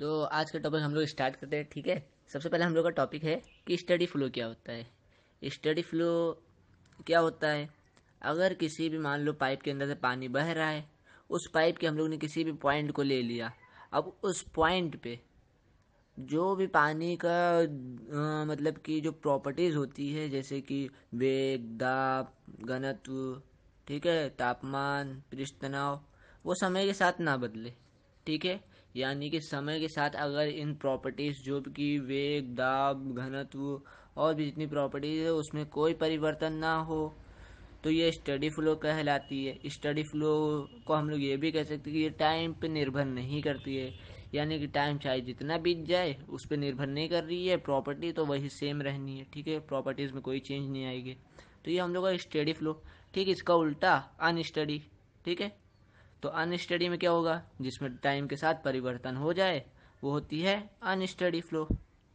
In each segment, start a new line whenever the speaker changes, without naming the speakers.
तो आज का टॉपिक हम लोग स्टार्ट करते हैं ठीक है सबसे पहले हम लोग का टॉपिक है कि स्टडी फ्लो क्या होता है स्टडी फ्लो क्या होता है अगर किसी भी मान लो पाइप के अंदर से पानी बह रहा है उस पाइप के हम लोग ने किसी भी पॉइंट को ले लिया अब उस पॉइंट पे जो भी पानी का आ, मतलब कि जो प्रॉपर्टीज़ होती है जैसे कि वेग दाब घनत्व ठीक है तापमान पृष्ठ तनाव वो समय के साथ ना बदले ठीक है यानी कि समय के साथ अगर इन प्रॉपर्टीज़ जो कि वेग दाब घनत्व और भी जितनी प्रॉपर्टीज़ है उसमें कोई परिवर्तन ना हो तो ये स्टडी फ्लो कहलाती है स्टडी फ्लो को हम लोग ये भी कह सकते हैं कि ये टाइम पे निर्भर नहीं करती है यानी कि टाइम चाहे जितना बीत जाए उस पर निर्भर नहीं कर रही है प्रॉपर्टी तो वही सेम रहनी है ठीक है प्रॉपर्टीज़ में कोई चेंज नहीं आएगी तो ये हम लोग का स्टडी फ्लो ठीक है इसका उल्टा अनस्टडी ठीक है तो अनस्टडी में क्या होगा जिसमें टाइम के साथ परिवर्तन हो जाए वो होती है अनस्टडी फ्लो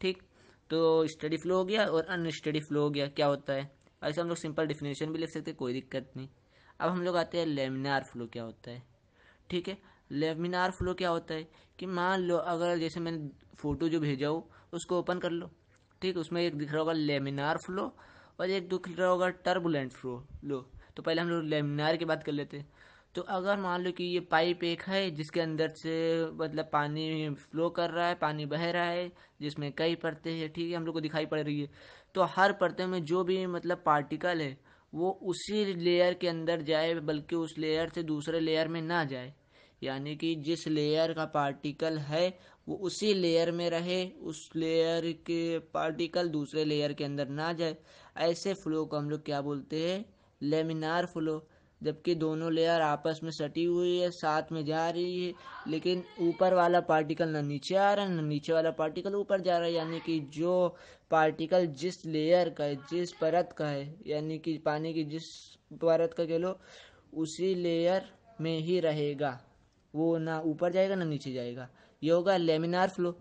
ठीक तो स्टडी फ्लो हो गया और अनस्टडी फ्लो हो गया क्या होता है ऐसे हम लोग सिंपल डिफिनेशन भी लिख सकते हैं कोई दिक्कत नहीं अब हम लोग आते हैं लेमिनार फ्लो क्या होता है ठीक है लेमिनार फ्लो क्या होता है कि मान लो अगर जैसे मैंने फ़ोटो जो भेजा हो उसको ओपन कर लो ठीक उसमें एक दिख रहा होगा लेमिनार फ्लो और एक दिख रहा होगा टर्बुलेंट फ्लो लो तो पहले हम लोग लेमिनार की बात कर लेते हैं तो अगर मान लो कि ये पाइप एक है जिसके अंदर से मतलब पानी फ्लो कर रहा है पानी बह रहा है जिसमें कई परतें हैं ठीक है हम लोग को दिखाई पड़ रही है तो हर परते में जो भी मतलब पार्टिकल है वो उसी लेयर के अंदर जाए बल्कि उस लेयर से दूसरे लेयर में ना जाए यानी कि जिस लेयर का पार्टिकल है वो उसी लेयर में रहे उस लेयर के पार्टिकल दूसरे लेयर के अंदर ना जाए ऐसे फ्लो को हम लोग क्या बोलते हैं लेमिनार फ्लो जबकि दोनों लेयर आपस में सटी हुई है साथ में जा रही है लेकिन ऊपर वाला पार्टिकल ना नीचे आ रहा है ना नीचे वाला पार्टिकल ऊपर जा रहा है यानी कि जो पार्टिकल जिस लेयर का है जिस परत का है यानी कि पानी की जिस परत का कह लो उसी लेयर में ही रहेगा वो ना ऊपर जाएगा ना नीचे जाएगा ये होगा लेमिनार फ्लो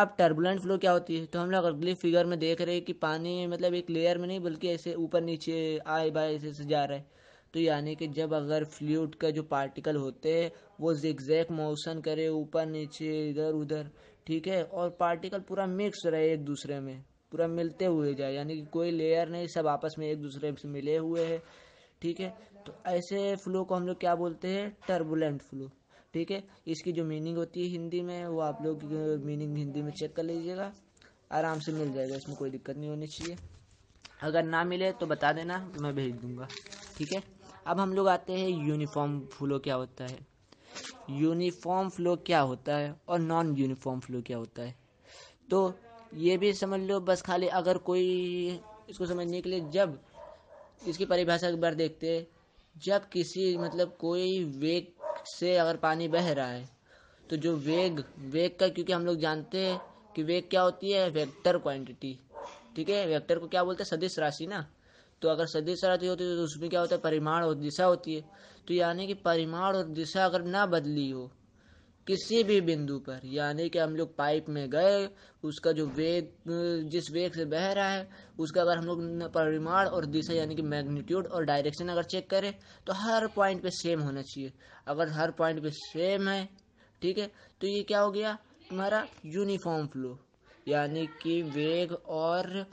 अब टर्बुलेंट फ्लो क्या होती है तो हम लोग अगली फिगर में देख रहे हैं कि पानी मतलब एक लेयर में नहीं बल्कि ऐसे ऊपर नीचे आए बाय ऐसे जा रहा है तो यानी कि जब अगर फ्लूड का जो पार्टिकल होते हैं वो जिगजैक मोशन करे ऊपर नीचे इधर उधर ठीक है और पार्टिकल पूरा मिक्स रहे एक दूसरे में पूरा मिलते हुए जाए यानी कि कोई लेयर नहीं सब आपस में एक दूसरे से मिले हुए है ठीक है तो ऐसे फ्लो को हम लोग क्या बोलते हैं टर्बुलेंट फ्लो ठीक है इसकी जो मीनिंग होती है हिंदी में वो आप लोग मीनिंग हिंदी में चेक कर लीजिएगा आराम से मिल जाएगा इसमें कोई दिक्कत नहीं होनी चाहिए अगर ना मिले तो बता देना मैं भेज दूँगा ठीक है अब हम लोग आते हैं यूनिफॉर्म फ्लो क्या होता है यूनिफॉर्म फ्लो क्या होता है और नॉन यूनिफॉर्म फ्लो क्या होता है तो ये भी समझ लो बस खाली अगर कोई इसको समझने के लिए जब इसकी परिभाषा एक बार देखते हैं जब किसी मतलब कोई वेग से अगर पानी बह रहा है तो जो वेग वेग का क्योंकि हम लोग जानते हैं कि वेग क्या होती है वेक्टर क्वांटिटी ठीक है वेक्टर को क्या बोलते हैं सदिश राशि ना तो अगर सदी शराती होती है तो उसमें क्या होता है परिमाण और दिशा होती है तो यानी कि परिमाण और दिशा अगर ना बदली हो किसी भी बिंदु पर यानी कि हम लोग पाइप में गए उसका जो वेग जिस वेग से बह रहा है उसका अगर हम लोग परिमाण और दिशा यानी कि मैग्नीट्यूड और डायरेक्शन अगर चेक करें तो हर पॉइंट पे सेम होना चाहिए अगर हर पॉइंट पे सेम है ठीक है तो ये क्या हो गया हमारा यूनिफॉर्म फ्लो यानी कि वेग और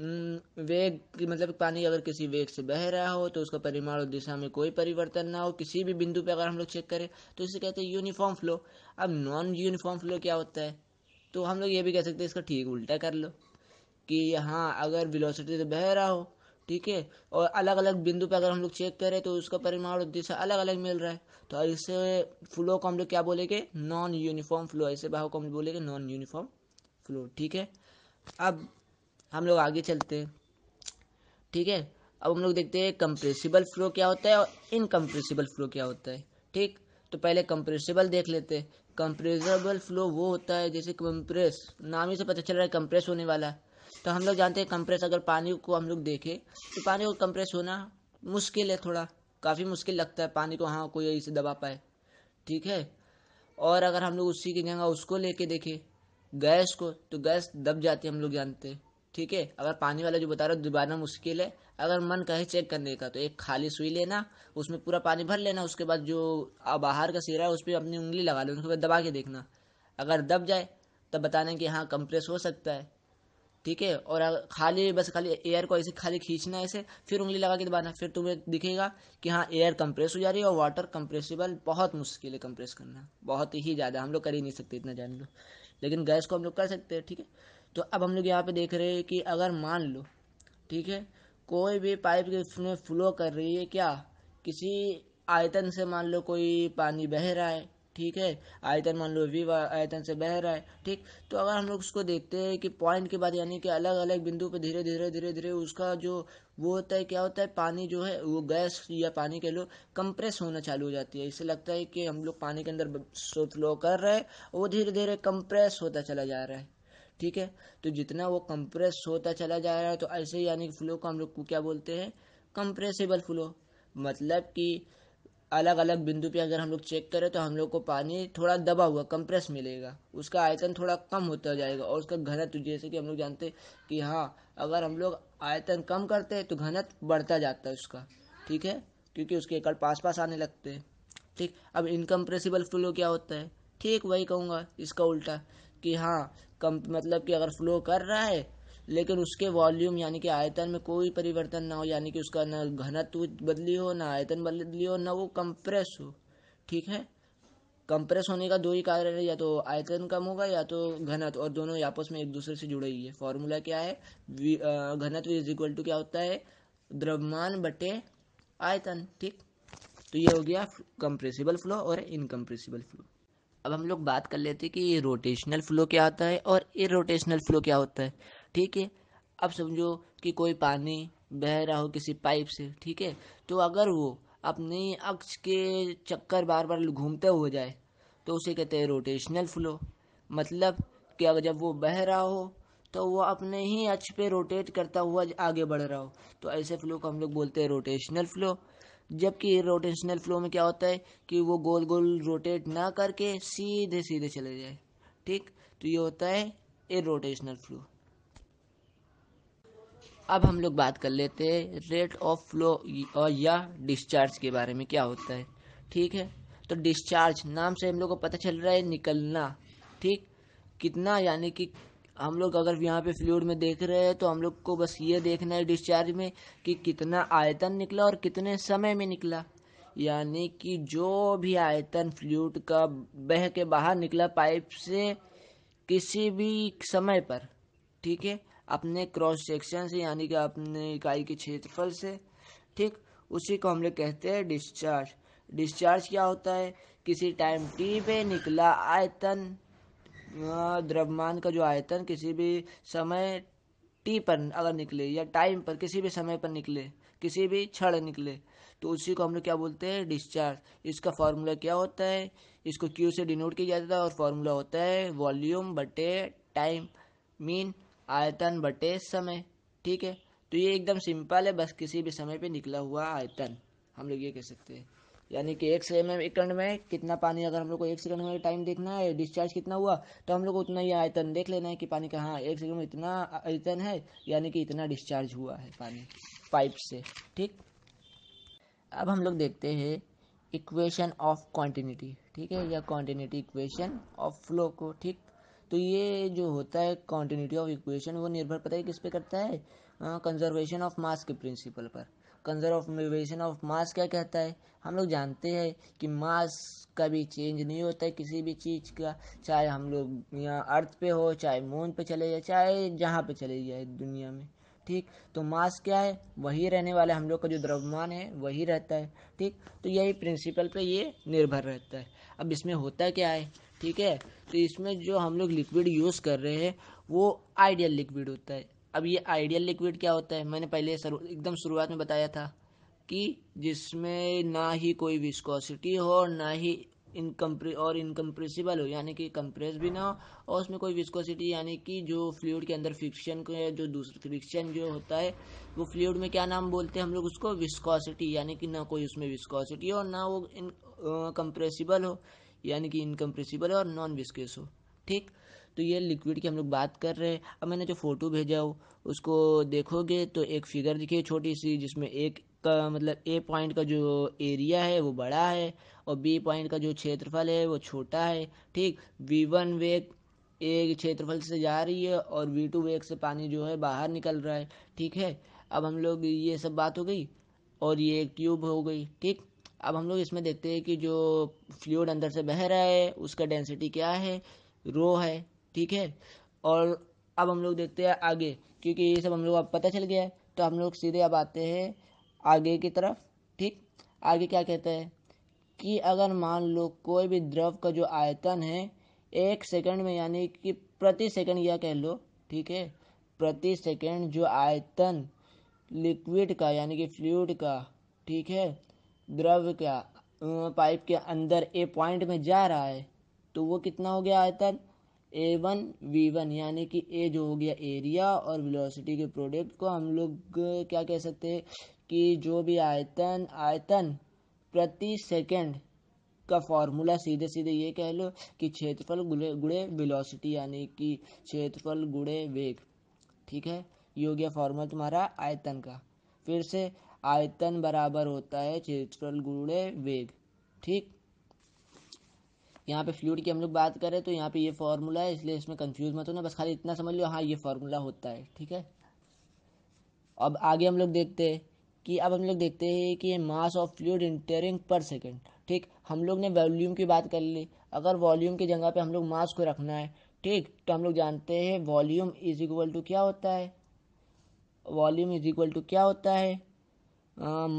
हम्म, वेग की मतलब पानी अगर किसी वेग से बह रहा हो तो उसका परिमाण और दिशा में कोई परिवर्तन ना हो किसी भी बिंदु पर अगर हम लोग चेक करें तो इसे कहते हैं यूनिफॉर्म फ्लो अब नॉन यूनिफॉर्म फ्लो क्या होता है तो हम लोग ये भी कह सकते हैं इसका ठीक उल्टा कर लो कि हाँ अगर विलोसिटी तो से बह रहा हो ठीक है और अलग अलग बिंदु पर अगर हम लोग चेक करें तो उसका परिमाण और दिशा अलग अलग मिल रहा है तो इससे फ्लो को हम लोग क्या बोलेंगे नॉन यूनिफॉर्म फ्लो ऐसे बहाव को हम बोलेंगे नॉन यूनिफॉर्म फ्लो ठीक है अब हम लोग आगे चलते हैं ठीक है अब हम लोग देखते हैं कंप्रेसिबल फ्लो क्या होता है और इनकम्प्रेसिबल फ्लो क्या होता है ठीक तो पहले कंप्रेसिबल देख लेते हैं कंप्रेसिबल फ्लो वो होता है जैसे कंप्रेस नाम ही से पता चल रहा है कंप्रेस होने वाला तो हम लोग जानते हैं कंप्रेस अगर पानी को हम लोग देखें तो पानी को कंप्रेस होना मुश्किल है थोड़ा काफ़ी मुश्किल लगता है पानी को हाँ कोई से दबा पाए ठीक है और अगर हम लोग उसी की जगह उसको लेके देखें गैस को तो गैस दब जाती है हम लोग जानते हैं ठीक है अगर पानी वाला जो बता रहा हो डुबाना मुश्किल है अगर मन कहे चेक करने का तो एक खाली सुई लेना उसमें पूरा पानी भर लेना उसके बाद जो बाहर का सिरा है उस पर अपनी उंगली लगा लेना उसके बाद दबा के देखना अगर दब जाए तब बताना कि हाँ कंप्रेस हो सकता है ठीक है और खाली बस खाली एयर को ऐसे खाली खींचना ऐसे फिर उंगली लगा के दबाना फिर तुम्हें दिखेगा कि हाँ एयर कंप्रेस हो जा रही है और वाटर कंप्रेसिबल बहुत मुश्किल है कंप्रेस करना बहुत ही ज़्यादा हम लोग कर ही नहीं सकते इतना जान लो लेकिन गैस को हम लोग कर सकते हैं ठीक है तो अब हम लोग यहाँ पे देख रहे हैं कि अगर मान लो ठीक है कोई भी पाइप के उसमें फ्लो कर रही है क्या किसी आयतन से मान लो कोई पानी बह रहा है ठीक है आयतन मान लो वी आयतन से बह रहा है ठीक तो अगर हम लोग उसको देखते हैं कि पॉइंट के बाद यानी कि अलग अलग बिंदु पर धीरे धीरे धीरे धीरे उसका जो वो होता है क्या होता है पानी जो है वो गैस या पानी के लो कंप्रेस होना चालू हो जाती है इससे लगता है कि हम लोग पानी के अंदर फ्लो कर रहे हैं वो धीरे धीरे कंप्रेस होता चला जा रहा है ठीक है तो जितना वो कंप्रेस होता चला जा रहा है तो ऐसे ही यानी कि फ्लो को हम लोग को क्या बोलते हैं कंप्रेसिबल फ्लो मतलब कि अलग अलग बिंदु पे अगर हम लोग चेक करें तो हम लोग को पानी थोड़ा दबा हुआ कंप्रेस मिलेगा उसका आयतन थोड़ा कम होता जाएगा और उसका घनत्व जैसे कि हम लोग जानते हैं कि हाँ अगर हम लोग आयतन कम करते हैं तो घनत्व बढ़ता जाता है उसका ठीक है क्योंकि उसके एकड़ पास पास आने लगते हैं ठीक अब इनकम्प्रेसिबल फ्लो क्या होता है ठीक वही कहूँगा इसका उल्टा कि हाँ कम मतलब कि अगर फ्लो कर रहा है लेकिन उसके वॉल्यूम यानी कि आयतन में कोई परिवर्तन ना हो यानी कि उसका ना घनत्व बदली हो ना आयतन बदली हो ना वो कंप्रेस हो ठीक है कंप्रेस होने का दो ही कारण है या तो आयतन कम होगा या तो घनत्व और दोनों आपस में एक दूसरे से जुड़े ही है फॉर्मूला क्या है घनत्व इज इक्वल टू क्या होता है द्रव्यमान बटे आयतन ठीक तो ये हो गया कंप्रेसिबल फ्लो और इनकम्प्रेसिबल फ्लो अब हम लोग बात कर लेते हैं कि ये रोटेशनल फ्लो क्या होता है और ए रोटेशनल फ्लो क्या होता है ठीक है अब समझो कि कोई पानी बह रहा हो किसी पाइप से ठीक है तो अगर वो अपने अक्ष के चक्कर बार बार घूमते हो जाए तो उसे कहते हैं रोटेशनल फ्लो मतलब कि अगर जब वो बह रहा हो तो वो अपने ही अक्ष पे रोटेट करता हुआ आगे बढ़ रहा हो तो ऐसे फ्लो को हम लोग बोलते हैं रोटेशनल फ्लो जबकि रोटेशनल फ्लो में क्या होता है कि वो गोल गोल रोटेट ना करके सीधे सीधे चले जाए ठीक तो ये होता है ए रोटेशनल फ्लो अब हम लोग बात कर लेते हैं रेट ऑफ फ्लो और या डिस्चार्ज के बारे में क्या होता है ठीक है तो डिस्चार्ज नाम से हम लोग को पता चल रहा है निकलना ठीक कितना यानी कि हम लोग अगर यहाँ पे फ्लूड में देख रहे हैं तो हम लोग को बस ये देखना है डिस्चार्ज में कि कितना आयतन निकला और कितने समय में निकला यानी कि जो भी आयतन फ्लूड का बह के बाहर निकला पाइप से किसी भी समय पर ठीक है अपने क्रॉस सेक्शन से यानी कि अपने इकाई के क्षेत्रफल से ठीक उसी को हम लोग कहते हैं डिस्चार्ज डिस्चार्ज क्या होता है किसी टाइम टी पे निकला आयतन द्रव्यमान का जो आयतन किसी भी समय टी पर अगर निकले या टाइम पर किसी भी समय पर निकले किसी भी क्षण निकले तो उसी को हम लोग क्या बोलते हैं डिस्चार्ज इसका फार्मूला क्या होता है इसको क्यू से डिनोट किया जाता है और फार्मूला होता है वॉल्यूम बटे टाइम मीन आयतन बटे समय ठीक है तो ये एकदम सिंपल है बस किसी भी समय पे निकला हुआ आयतन हम लोग ये कह सकते हैं यानी कि एक एम एम एकड़ में कितना पानी अगर हम लोग को एक सेकंड में टाइम देखना है डिस्चार्ज कितना हुआ तो हम लोग को उतना ही आयतन देख लेना है कि पानी का हाँ एक सेकंड में इतना आयतन है यानी कि इतना डिस्चार्ज हुआ है पानी पाइप से ठीक अब हम लोग देखते हैं इक्वेशन ऑफ क्वान्टिटी ठीक है या क्वान्टिटी इक्वेशन ऑफ फ्लो को ठीक तो ये जो होता है क्वान्टिटी ऑफ इक्वेशन वो निर्भर पता है किस पे करता है कंजर्वेशन ऑफ मास के प्रिंसिपल पर कंजर्वेशन ऑफ मास क्या कहता है हम लोग जानते हैं कि मास कभी चेंज नहीं होता है किसी भी चीज़ का चाहे हम लोग यहाँ अर्थ पे हो चाहे मून पे चले जाए चाहे जहाँ पे चले जाए दुनिया में ठीक तो मास क्या है वही रहने वाला हम लोग का जो द्रव्यमान है वही रहता है ठीक तो यही प्रिंसिपल पे ये निर्भर रहता है अब इसमें होता क्या है ठीक है तो इसमें जो हम लोग लिक्विड यूज़ कर रहे हैं वो आइडियल लिक्विड होता है अब ये आइडियल लिक्विड क्या होता है मैंने पहले एकदम शुरुआत में बताया था कि जिसमें ना ही कोई विस्कोसिटी हो और ना ही इनकम्प्री और इनकम्प्रेसिबल हो यानी कि कंप्रेस भी ना हो और उसमें कोई विस्कोसिटी यानी कि जो फ्लूड के अंदर फ्रिक्शन को जो दूसरा फ्रिक्शन जो होता है वो फ्लूड में क्या नाम बोलते हैं हम लोग उसको विस्कोसिटी यानी कि ना कोई उसमें विस्कोसिटी हो और ना वो इन कंप्रेसिबल हो यानी कि इनकम्प्रेसिबल हो और नॉन विस्केस हो ठीक तो ये लिक्विड की हम लोग बात कर रहे हैं अब मैंने जो फ़ोटो भेजा हो उसको देखोगे तो एक फिगर दिखी छोटी सी जिसमें एक का मतलब ए पॉइंट का जो एरिया है वो बड़ा है और बी पॉइंट का जो क्षेत्रफल है वो छोटा है ठीक वी वन वेग एक क्षेत्रफल से जा रही है और वी टू वेग से पानी जो है बाहर निकल रहा है ठीक है अब हम लोग ये सब बात हो गई और ये एक ट्यूब हो गई ठीक अब हम लोग इसमें देखते हैं कि जो फ्लूड अंदर से बह रहा है उसका डेंसिटी क्या है रो है ठीक है और अब हम लोग देखते हैं आगे क्योंकि ये सब हम लोग अब पता चल गया है तो हम लोग सीधे अब आते हैं आगे की तरफ ठीक आगे क्या कहता है कि अगर मान लो कोई भी द्रव का जो आयतन है एक सेकंड में यानी कि प्रति सेकंड यह कह लो ठीक है प्रति सेकंड जो आयतन लिक्विड का यानी कि फ्लूड का ठीक है द्रव का पाइप के अंदर ए पॉइंट में जा रहा है तो वो कितना हो गया आयतन ए वन वी वन यानी कि ए जो हो गया एरिया और वेलोसिटी के प्रोडक्ट को हम लोग क्या कह सकते हैं कि जो भी आयतन आयतन प्रति सेकंड का फॉर्मूला सीधे सीधे ये कह लो कि क्षेत्रफल गुड़े गुड़े वेलोसिटी यानी कि क्षेत्रफल गुड़े वेग ठीक है ये हो गया फॉर्मूला तुम्हारा आयतन का फिर से आयतन बराबर होता है क्षेत्रफल गुड़े वेग ठीक यहाँ पे फ्लूड की हम लोग बात करें तो यहाँ पे ये फार्मूला है इसलिए इसमें कंफ्यूज मत होना बस खाली इतना समझ लो हाँ ये फार्मूला होता है ठीक है अब आगे हम लोग देखते हैं कि अब हम लोग देखते हैं कि mass of fluid entering per second ठीक हम लोग ने वॉल्यूम की बात कर ली अगर वॉल्यूम की जगह पर हम लोग मास को रखना है ठीक तो हम लोग जानते हैं वॉल्यूम इज इक्वल टू क्या होता है वॉल्यूम इज इक्वल टू क्या होता है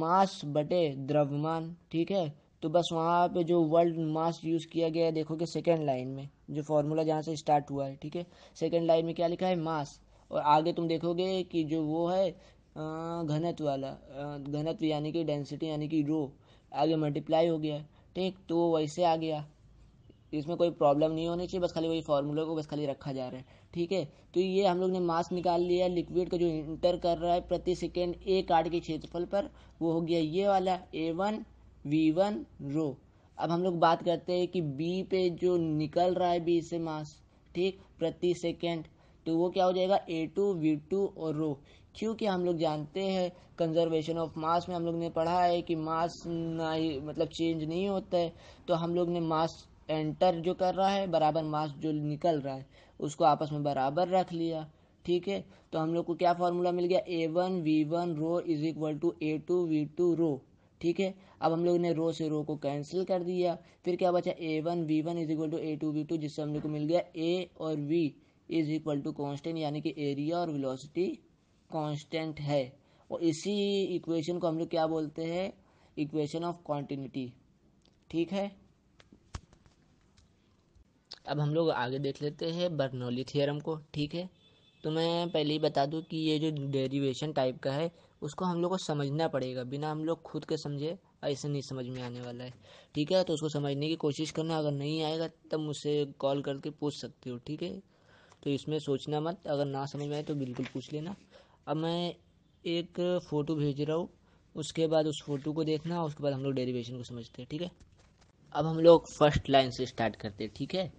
मास बटे द्रव्यमान ठीक है तो बस वहाँ पे जो वर्ल्ड मास यूज़ किया गया है देखोगे सेकेंड लाइन में जो फार्मूला जहाँ से स्टार्ट हुआ है ठीक है सेकेंड लाइन में क्या लिखा है मास और आगे तुम देखोगे कि जो वो है घनत्व वाला घनत्व यानी कि डेंसिटी यानी कि रो आगे मल्टीप्लाई हो गया ठीक तो वो वैसे आ गया इसमें कोई प्रॉब्लम नहीं होनी चाहिए बस खाली वही फार्मूला को बस खाली रखा जा रहा है ठीक है तो ये हम लोग ने मास निकाल लिया लिक्विड का जो इंटर कर रहा है प्रति सेकेंड एक आर्ट के क्षेत्रफल पर वो हो गया ये वाला A one V one rho अब हम लोग बात करते हैं कि बी पे जो निकल रहा है बी से मास ठीक प्रति सेकेंड तो वो क्या हो जाएगा ए टू वी टू और रो क्योंकि हम लोग जानते हैं कंजर्वेशन ऑफ मास में हम लोग ने पढ़ा है कि मास ना ही मतलब चेंज नहीं होता है तो हम लोग ने मास एंटर जो कर रहा है बराबर मास जो निकल रहा है उसको आपस में बराबर रख लिया ठीक है तो हम लोग को क्या फॉर्मूला मिल गया A one V one rho is equal to A two V two rho ठीक है अब हम लोग ने रो से रो को कैंसिल कर दिया फिर क्या बचा A one V one is equal to A two V two जिससे हम लोग को मिल गया ए और V is equal to constant यानी कि एरिया और वेलोसिटी कॉन्स्टेंट है और इसी इक्वेशन को हम लोग क्या बोलते हैं इक्वेशन ऑफ कॉन्टिन्यूटी ठीक है अब हम लोग आगे देख लेते हैं बर्नौली थियरम को ठीक है तो मैं पहले ही बता दूं कि ये जो डेरिवेशन टाइप का है उसको हम लोग को समझना पड़ेगा बिना हम लोग खुद के समझे ऐसे नहीं समझ में आने वाला है ठीक है तो उसको समझने की कोशिश करना अगर नहीं आएगा तब मुझसे कॉल करके पूछ सकते हो ठीक है तो इसमें सोचना मत अगर ना समझ में आए तो बिल्कुल पूछ लेना अब मैं एक फ़ोटो भेज रहा हूँ उसके बाद उस फोटो को देखना उसके बाद हम लोग डेरिवेशन को समझते हैं ठीक है अब हम लोग फर्स्ट लाइन से स्टार्ट करते हैं ठीक है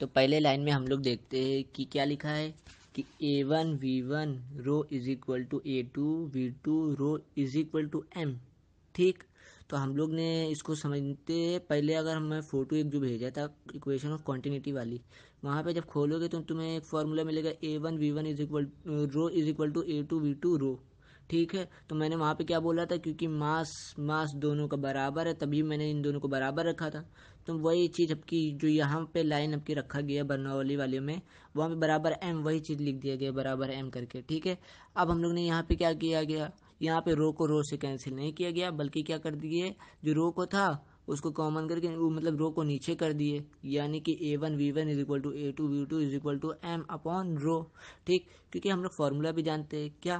तो पहले लाइन में हम लोग देखते हैं कि क्या लिखा है कि A one V one rho is equal to A two V two rho is equal to M ठीक तो हम लोग ने इसको समझते पहले अगर हमें फ़ोटो एक जो भेजा था इक्वेशन ऑफ क्वान्टिटी वाली वहाँ पे जब खोलोगे तो तुम्हें एक फार्मूला मिलेगा A one V one is equal rho is equal to A two V two rho ठीक है तो मैंने वहाँ पे क्या बोला था क्योंकि मास मास दोनों का बराबर है तभी मैंने इन दोनों को बराबर रखा था तो वही चीज़ आपकी जो यहाँ पे लाइन आपकी रखा गया है बर्नावली वाले में वहाँ पे बराबर एम वही चीज़ लिख दिया गया बराबर एम करके ठीक है अब हम लोग ने यहाँ पे क्या किया गया यहाँ पे रो को रो से कैंसिल नहीं किया गया बल्कि क्या कर दिए जो रो को था उसको कॉमन करके वो मतलब रो को नीचे कर दिए यानी कि A one V one is equal to A two V two is equal to M upon rho ठीक क्योंकि हम लोग फार्मूला भी जानते हैं क्या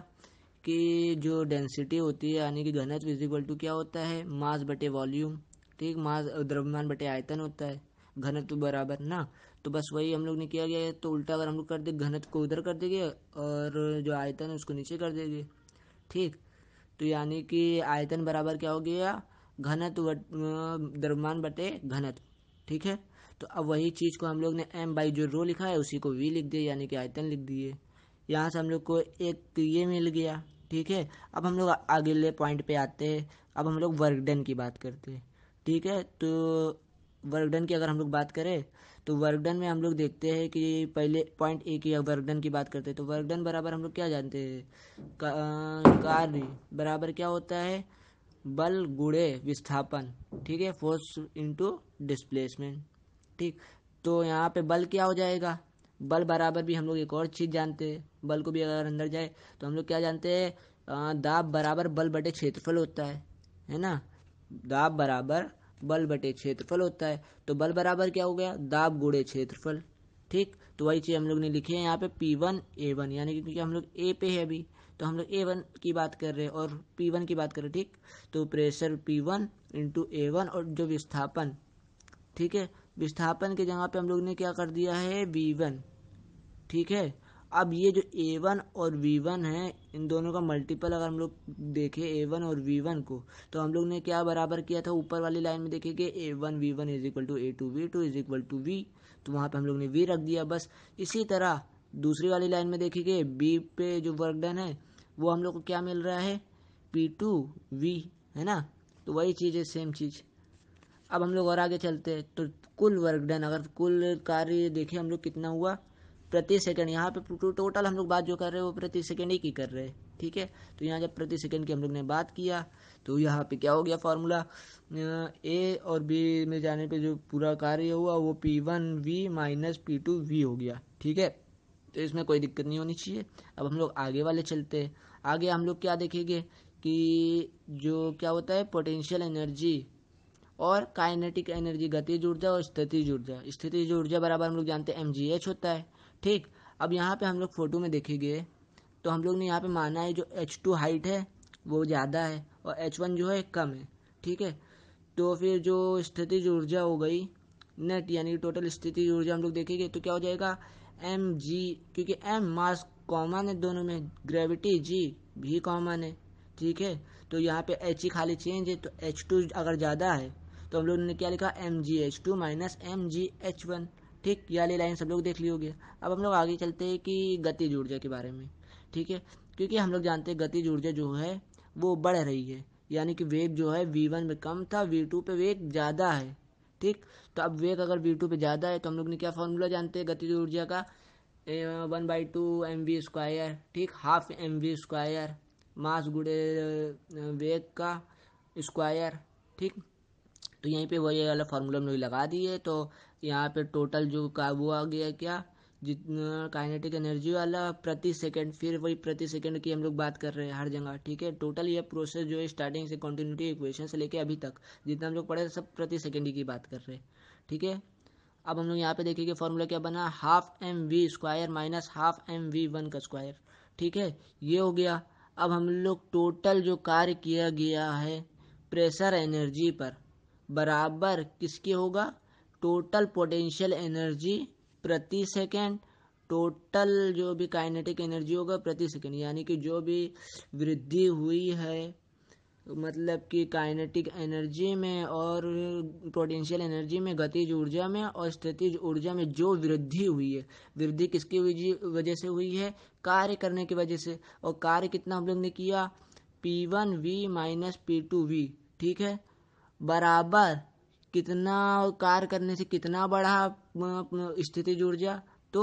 कि जो डेंसिटी होती है यानी कि घनत्व इज इक्वल टू क्या होता है मास बटे वॉल्यूम ठीक मास द्रव्यमान बटे आयतन होता है घनत्व बराबर ना तो बस वही हम लोग ने किया गया है तो उल्टा अगर हम लोग कर दे घनत्व को उधर कर देंगे और जो आयतन है उसको नीचे कर देंगे ठीक तो यानी कि आयतन बराबर क्या हो गया घनत्व द्रव्यमान बटे घनत्व ठीक है तो अब वही चीज़ को हम लोग ने एम बाई जो रो लिखा है उसी को वी लिख दिया यानी कि आयतन लिख दिए यहाँ से हम लोग को एक ये मिल गया ठीक है अब हम लोग अगले पॉइंट पे आते हैं अब हम लोग वर्क डन की बात करते हैं ठीक है तो वर्क डन की अगर हम लोग बात करें तो वर्क डन में हम लोग देखते हैं कि पहले पॉइंट ए की वर्क डन की बात करते हैं तो वर्क डन बराबर हम लोग क्या जानते हैं कार्य बराबर क्या होता है बल गुड़े विस्थापन ठीक है फोर्स इंटू डिस्प्लेसमेंट ठीक तो यहाँ पे बल क्या हो जाएगा बल बराबर भी हम लोग एक और चीज़ जानते हैं बल को भी अगर अंदर जाए तो हम लोग क्या जानते हैं दाब बराबर बल बटे क्षेत्रफल होता है है ना दाब बराबर बल बटे क्षेत्रफल होता है तो बल बराबर क्या हो गया दाब गुड़े क्षेत्रफल ठीक तो वही चीज़ हम लोग ने लिखी है यहाँ पे पी वन ए वन यानी कि क्योंकि हम लोग ए पे है अभी तो हम लोग ए वन की बात कर रहे हैं और पी वन की बात कर रहे हैं ठीक तो pressure P one into A one और जो विस्थापन ठीक है विस्थापन की जगह पे हम लोग ने क्या कर दिया है वी वन ठीक है अब ये जो ए वन और वी वन है इन दोनों का मल्टीपल अगर हम लोग देखें ए वन और वी वन को तो हम लोग ने क्या बराबर किया था ऊपर वाली लाइन में देखेंगे A one V one is equal to A two V two is equal to V तो वहाँ पे हम लोग ने वी रख दिया बस इसी तरह दूसरी वाली लाइन में देखेंगे बी पे जो वर्क डन है वो हम लोग को क्या मिल रहा है पी टू वी है ना तो वही चीज़ है सेम चीज़ अब हम लोग और आगे चलते हैं तो कुल वर्क डन अगर कुल कार्य देखें हम लोग कितना हुआ प्रति सेकंड यहाँ पे टोटल हम लोग बात जो कर रहे हैं वो प्रति सेकंड एक ही कर रहे हैं ठीक है तो यहाँ जब प्रति सेकंड की हम लोग ने बात किया तो यहाँ पे क्या हो गया फार्मूला ए और बी में जाने पे जो पूरा कार्य हुआ वो P one V minus P two V हो गया ठीक है तो इसमें कोई दिक्कत नहीं होनी चाहिए अब हम लोग आगे वाले चलते हैं आगे हम लोग क्या देखेंगे कि जो क्या होता है पोटेंशियल एनर्जी और काइनेटिक एनर्जी गतिज ऊर्जा और स्थितिज ऊर्जा स्थितिज ऊर्जा बराबर हम लोग जानते हैं एम होता है ठीक अब यहाँ पे हम लोग फ़ोटो में देखेंगे तो हम लोग ने यहाँ पे माना है जो एच टू हाइट है वो ज़्यादा है और एच वन जो है कम है ठीक है तो फिर जो स्थिति ऊर्जा हो गई नेट यानी टोटल स्थिति ऊर्जा हम लोग देखेंगे तो क्या हो जाएगा एम जी क्योंकि एम मास कॉमन है दोनों में ग्रेविटी जी भी कॉमन है ठीक है तो यहाँ पे एच ही खाली चेंज है तो एच टू अगर ज़्यादा है तो हम लोग ने क्या लिखा M G H two minus M G H one ठीक ये वाली लाइन सब लोग देख ली होगी अब हम लोग आगे चलते हैं कि गति ऊर्जा के बारे में ठीक है क्योंकि हम लोग जानते हैं गति ऊर्जा जो है वो बढ़ रही है यानी कि वेग जो है वी वन में कम था वी टू पे वेग ज़्यादा है ठीक तो अब वेग अगर वी टू पर ज़्यादा है तो हम लोग ने क्या फॉर्मूला जानते हैं गति ऊर्जा का one by two M V square ठीक half M V square mass गुड़े वेग का स्क्वायर ठीक तो यहीं पे वही वाला फार्मूला हम लोग लगा दिए तो यहाँ पे टोटल जो का वो आ गया क्या जितना काइनेटिक एनर्जी वाला प्रति सेकंड फिर वही प्रति सेकंड की हम लोग बात कर रहे हैं हर जगह ठीक है टोटल ये प्रोसेस जो है स्टार्टिंग से कंटिन्यूटी इक्वेशन से लेके अभी तक जितना हम लोग पढ़े सब प्रति सेकंड की बात कर रहे हैं ठीक है अब हम लोग यहाँ पे देखेंगे फॉर्मूला क्या बना half M V square minus half M V one का स्क्वायर ठीक है ये हो गया अब हम लोग टोटल जो कार्य किया गया है प्रेशर एनर्जी पर बराबर किसके होगा टोटल पोटेंशियल एनर्जी प्रति सेकेंड टोटल जो भी काइनेटिक एनर्जी होगा प्रति सेकेंड यानी कि जो भी वृद्धि हुई है मतलब कि काइनेटिक एनर्जी में और पोटेंशियल एनर्जी में गतिज ऊर्जा में और स्थितिज ऊर्जा में जो वृद्धि हुई है वृद्धि किसकी वजह से हुई है कार्य करने की वजह से और कार्य कितना हम लोग ने किया P one V minus P two V ठीक है बराबर कितना कार्य करने से कितना बढ़ा जुड़ जा तो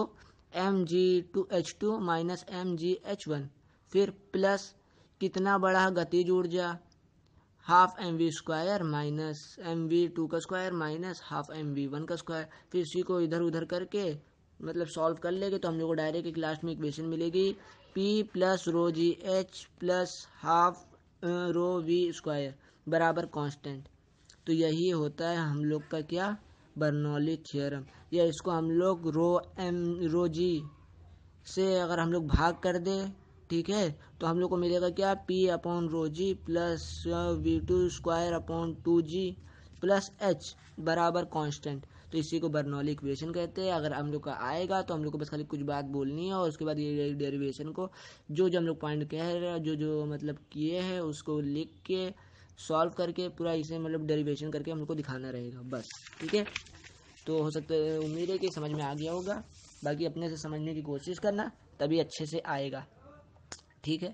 M G two H two minus M G H one फिर प्लस कितना बड़ा गति जुड़ जा half M V square minus M V two का square minus half M V one का स्क्वायर फिर इसी को इधर उधर करके मतलब सॉल्व कर लेंगे तो हम लोग को डायरेक्ट एक लास्ट में इक्वेशन मिलेगी P plus rho G H plus half rho V square बराबर कांस्टेंट तो यही होता है हम लोग का क्या बर्नौली थियरम या इसको हम लोग रो एम रो जी से अगर हम लोग भाग कर दे ठीक है तो हम लोग को मिलेगा क्या P upon rho G plus V two square upon two G plus H बराबर कांस्टेंट तो इसी को बर्नौली इक्वेशन कहते हैं अगर हम लोग का आएगा तो हम लोग को बस खाली कुछ बात बोलनी है और उसके बाद ये डेरिवेशन को जो जो हम लोग पॉइंट कह रहे हैं जो जो मतलब किए हैं उसको लिख के सॉल्व करके पूरा इसे मतलब डेरिवेशन करके हम लोग को दिखाना रहेगा बस ठीक है तो हो सकता है उम्मीद है कि समझ में आ गया होगा बाकी अपने से समझने की कोशिश करना तभी अच्छे से आएगा ठीक है